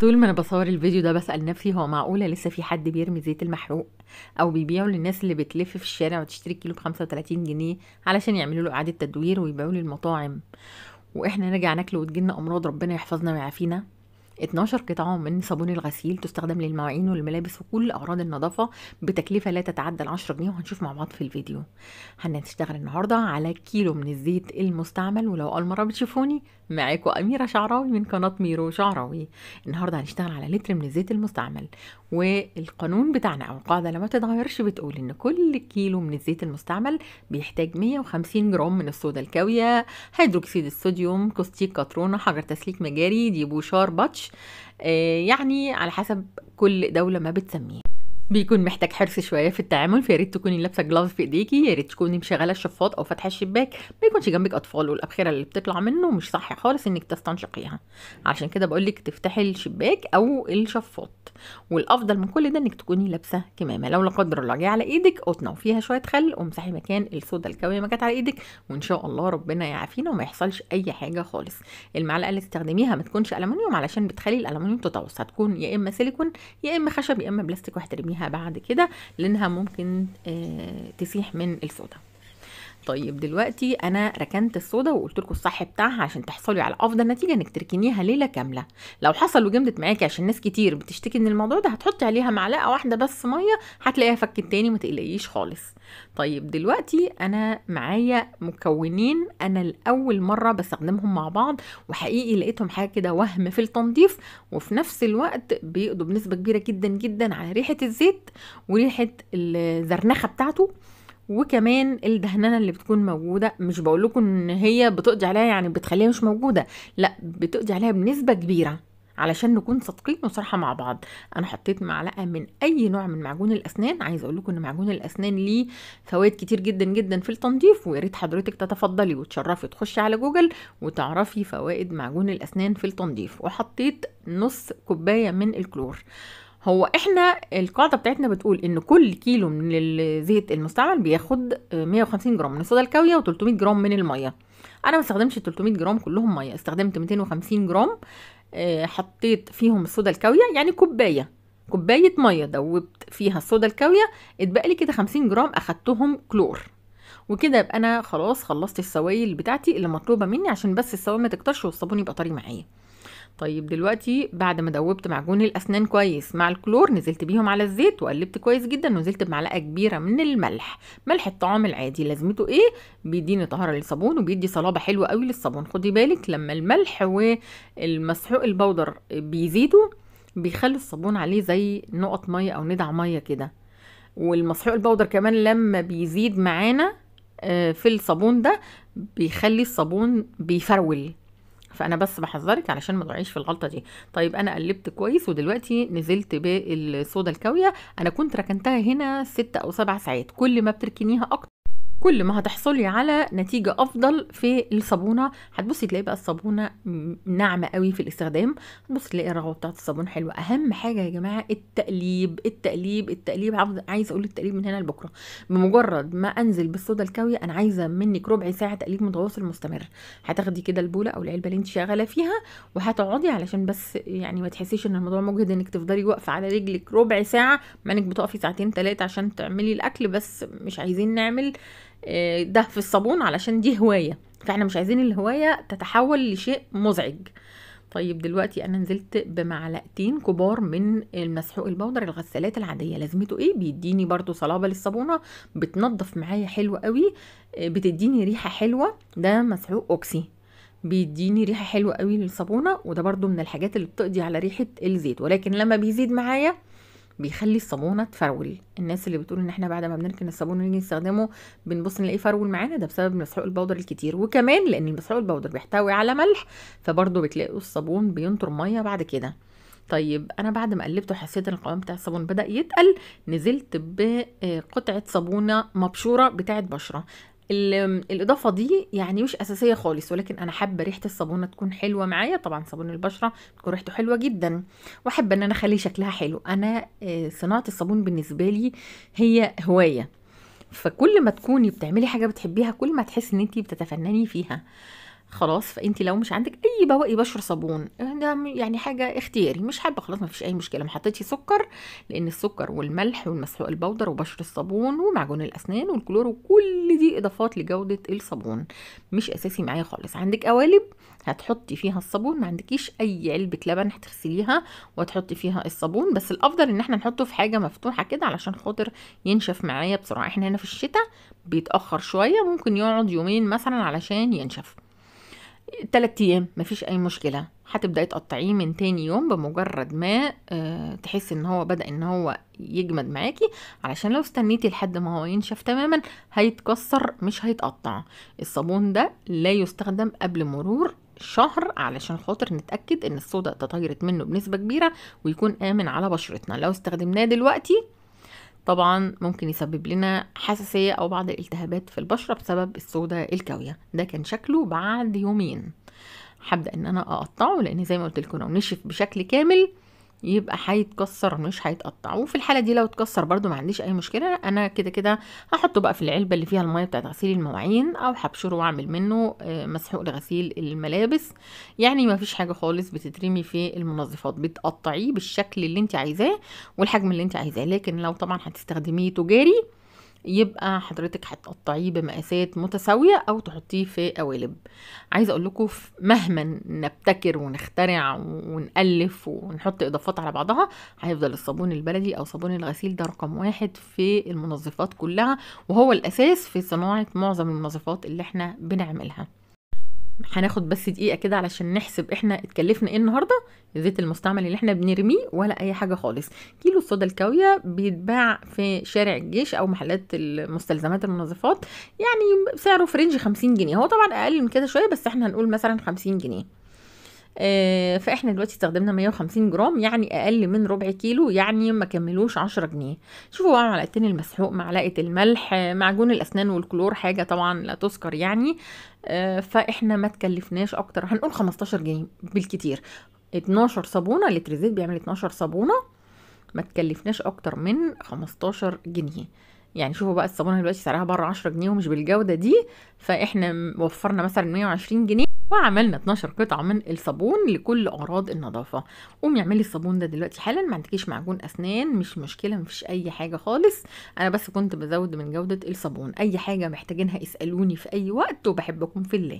طول ما انا بصور الفيديو ده بسأل نفسي هو معقولة لسه في حد بيرمي زيت المحروق او بيبيعه للناس اللي بتلف في الشارع وتشتري كيلو بخمسة وتلاتين جنيه علشان يعملوا له اعادة تدوير ويبيعوا للمطاعم واحنا نرجع ناكله وتجيلنا امراض ربنا يحفظنا ويعافينا 12 قطعة من صابون الغسيل تستخدم للمواعين والملابس وكل أغراض النظافة بتكلفة لا تتعدى ال 10 جنيه وهنشوف مع بعض في الفيديو هنشتغل النهاردة على كيلو من الزيت المستعمل ولو أول مرة بتشوفوني معاكم أميرة شعراوي من قناة ميرو شعراوي النهاردة هنشتغل على لتر من الزيت المستعمل والقانون بتاعنا أو القاعدة لما تتغيرش بتقول إن كل كيلو من الزيت المستعمل بيحتاج 150 جرام من الصودا الكاوية هيدروكسيد الصوديوم كوستيك كاترونة حجر تسليك مجاري ديبوشار باتش آه، يعني على حسب كل دولة ما بتسميه بيكون محتاج حرص شويه في التعامل فيا ريت تكوني لابسه جلافز في ايديكي يا ريت تكوني مشغله الشفاط او فاتحه الشباك ما يكونش جنبك اطفال والابخره اللي بتطلع منه مش صح خالص انك تستنشقيها عشان كده بقولك تفتحي الشباك او الشفاط والافضل من كل ده انك تكوني لابسه كمامه لو لا قدر الله جه على ايدك قطنه وفيها شويه خل وامسحي مكان الصودا الكوية ما كانت على ايدك وان شاء الله ربنا يعافينا وما يحصلش اي حاجه خالص المعلقه اللي تستخدميها ما تكونش الومنيوم علشان بتخلي الالومنيوم تتوسط هتكون يا اما سيليكون يا اما خشب يا اما بلاستيك واحترميها بعد كده لانها ممكن آه، تسيح من الفوطه طيب دلوقتي انا ركنت الصودا وقلت لكم الصح بتاعها عشان تحصلي على افضل نتيجه انك تركنيها ليله كامله لو حصل وجمدت معاكي عشان ناس كتير بتشتكي من الموضوع ده هتحطي عليها معلقه واحده بس ميه هتلاقيها فكت تاني ما تقلقيش خالص طيب دلوقتي انا معايا مكونين انا الاول مره بستخدمهم مع بعض وحقيقي لقيتهم حاجه كده وهم في التنظيف وفي نفس الوقت بيقضوا بنسبه كبيره جدا جدا على ريحه الزيت وريحه الزرنخه بتاعته وكمان الدهننه اللي بتكون موجوده مش بقول لكم ان هي بتقضي عليها يعني بتخليها مش موجوده لا بتقضي عليها بنسبه كبيره علشان نكون صادقين وصراحه مع بعض انا حطيت معلقه من اي نوع من معجون الاسنان عايزه اقول لكم ان معجون الاسنان ليه فوائد كتير جدا جدا في التنظيف ويا ريت حضرتك تتفضلي وتشرفي تخشي على جوجل وتعرفي فوائد معجون الاسنان في التنظيف وحطيت نص كوبايه من الكلور هو احنا القاعده بتاعتنا بتقول ان كل كيلو من الزيت المستعمل بياخد 150 جرام من الصودا الكاويه و300 جرام من الميه انا ما استخدمتش 300 جرام كلهم ميه استخدمت 250 جرام آه، حطيت فيهم الصودا الكاويه يعني كوبايه كوبايه ميه دوبت فيها الصودا الكاويه اتبقى لي كده 50 جرام اخدتهم كلور وكده يبقى انا خلاص خلصت السوائل بتاعتي اللي مطلوبه مني عشان بس السوائل ما تكترش والصابون يبقى طري معايا طيب دلوقتي بعد ما دوبت معجون الاسنان كويس مع الكلور نزلت بيهم على الزيت وقلبت كويس جدا ونزلت بمعلقه كبيره من الملح ملح الطعام العادي لازمته ايه بيديني طهاره للصابون وبيدي صلابه حلوه قوي للصابون خدي بالك لما الملح والمسحوق البودر بيزيدوا بيخلي الصابون عليه زي نقط ميه او ندع ميه كده والمسحوق البودر كمان لما بيزيد معانا آه، في الصابون ده بيخلي الصابون بيفرول فانا بس بحذرك علشان ما تقعيش في الغلطه دي طيب انا قلبت كويس ودلوقتي نزلت بالصودا الكاويه انا كنت ركنتها هنا ست او سبع ساعات كل ما بتركنيها كل ما هتحصلي على نتيجه افضل في الصابونه هتبصي تلاقي بقى الصابونه ناعمه قوي في الاستخدام هتبصي تلاقي الرغوه بتاعه الصابون حلوه اهم حاجه يا جماعه التقليب التقليب التقليب عايز اقول التقليب من هنا لبكره بمجرد ما انزل بالصودا الكاويه انا عايزه منك ربع ساعه تقليب متواصل مستمر هتاخدي كده البوله او العلبه اللي انت شغاله فيها وهتقعدي علشان بس يعني ما تحسيش ان الموضوع مجهد انك تفضلي واقفه على رجلك ربع ساعه ما انك بتقفي ساعتين ثلاثه عشان تعملي الاكل بس مش عايزين نعمل آه، ده في الصابون علشان دي هوايه فاحنا مش عايزين الهوايه تتحول لشيء مزعج طيب دلوقتي انا نزلت بمعلقتين كبار من المسحوق البودر الغسالات العاديه لازمته ايه بيديني برضو صلابه للصابونه بتنظف معايا حلو قوي آه، بتديني ريحه حلوه ده مسحوق اوكسي بيديني ريحه حلوه قوي للصابونه وده برضو من الحاجات اللي بتقضي على ريحه الزيت ولكن لما بيزيد معايا بيخلي الصابونه تفرول الناس اللي بتقول ان احنا بعد ما بنركن الصابون ونيجي نستخدمه بنبص نلاقيه فرول معانا ده بسبب مسحوق البودر الكتير وكمان لان مسحوق البودر بيحتوي على ملح فبرضه بتلاقوا الصابون بينطر ميه بعد كده طيب انا بعد ما قلبته حسيت ان القوام بتاع الصابون بدا يتقل نزلت بقطعه صابونه مبشوره بتاعه بشره الاضافه دي يعني مش اساسيه خالص ولكن انا حابه ريحه الصابونه تكون حلوه معايا طبعا صابون البشره تكون ريحته حلوه جدا واحب ان انا اخلي شكلها حلو انا آه، صناعه الصابون بالنسبه لي هي هوايه فكل ما تكوني بتعملي حاجه بتحبيها كل ما تحسي ان انت بتتفنني فيها آه خلاص فانت لو مش عندك اي بواقي بشر صابون ده يعني حاجه اختياري مش حابه خلاص ما فيش اي مشكله ما حطيتي سكر لان السكر والملح والمسحوق البودر وبشر الصابون ومعجون الاسنان والكلور وكل دي اضافات لجوده الصابون مش اساسي معايا خالص عندك قوالب هتحطي فيها الصابون ما عندكيش اي علبه لبن هتغسليها وتحطي فيها الصابون بس الافضل ان احنا نحطه في حاجه مفتوحه كده علشان خاطر ينشف معايا بسرعه احنا هنا في الشتاء بيتاخر شويه ممكن يقعد يومين مثلا علشان ينشف تلات ايام مفيش اي مشكله هتبداي تقطعيه من تاني يوم بمجرد ما آه، تحسي ان هو بدا ان هو يجمد معاكي علشان لو استنيتي لحد ما هو ينشف تماما هيتكسر مش هيتقطع الصابون ده لا يستخدم قبل مرور شهر علشان خاطر نتاكد ان الصودا تطيرت منه بنسبه كبيره ويكون امن على بشرتنا لو استخدمناه دلوقتي طبعا ممكن يسبب لنا حساسية أو بعض الالتهابات في البشرة بسبب الصودا الكاوية ده كان شكله بعد يومين هبدأ إن أنا أقطعه لأن زي ما قلت لكم لو نشف بشكل كامل يبقى هيتكسر مش هيتقطع وفي الحاله دي لو اتكسر برده ما عنديش اي مشكله انا كده كده هحطه بقى في العلبه اللي فيها الميه بتاعه غسيل المواعين او هبشره واعمل منه آه، مسحوق لغسيل الملابس يعني ما فيش حاجه خالص بتترمي في المنظفات بتقطعيه بالشكل اللي انت عايزاه والحجم اللي انت عايزاه لكن لو طبعا هتستخدميه تجاري يبقى حضرتك هتقطعيه بمقاسات متساويه او تحطيه في قوالب عايزه اقول لكم مهما نبتكر ونخترع ونالف ونحط اضافات على بعضها هيفضل الصابون البلدي او صابون الغسيل ده رقم واحد في المنظفات كلها وهو الاساس في صناعه معظم المنظفات اللي احنا بنعملها هناخد بس دقيقه كده علشان نحسب احنا اتكلفنا ايه النهارده الزيت المستعمل اللي احنا بنرميه ولا اي حاجه خالص كيلو الصودا الكاويه بيتباع في شارع الجيش او محلات المستلزمات المنظفات يعني سعره في رينج 50 جنيه هو طبعا اقل من كده شويه بس احنا هنقول مثلا 50 جنيه آه، فاحنا دلوقتي استخدمنا 150 جرام يعني اقل من ربع كيلو يعني ما كملوش 10 جنيه شوفوا بقى معلقتين المسحوق معلقه الملح معجون الاسنان والكلور حاجه طبعا لا تذكر يعني آه، فاحنا ما تكلفناش اكتر هنقول 15 جنيه بالكتير 12 صابونه لتر زيت بيعمل 12 صابونه ما تكلفناش اكتر من 15 جنيه يعني شوفوا بقى الصابونه دلوقتي سعرها بره 10 جنيه ومش بالجوده دي فاحنا وفرنا مثلا 120 جنيه وعملنا 12 قطعة من الصابون لكل أغراض النظافة قومي اعملي الصابون ده دلوقتي حالا ما عندكيش معجون أسنان مش مشكلة مفيش أي حاجة خالص أنا بس كنت بزود من جودة الصابون أي حاجة محتاجينها اسألوني في أي وقت وبحبكم في الله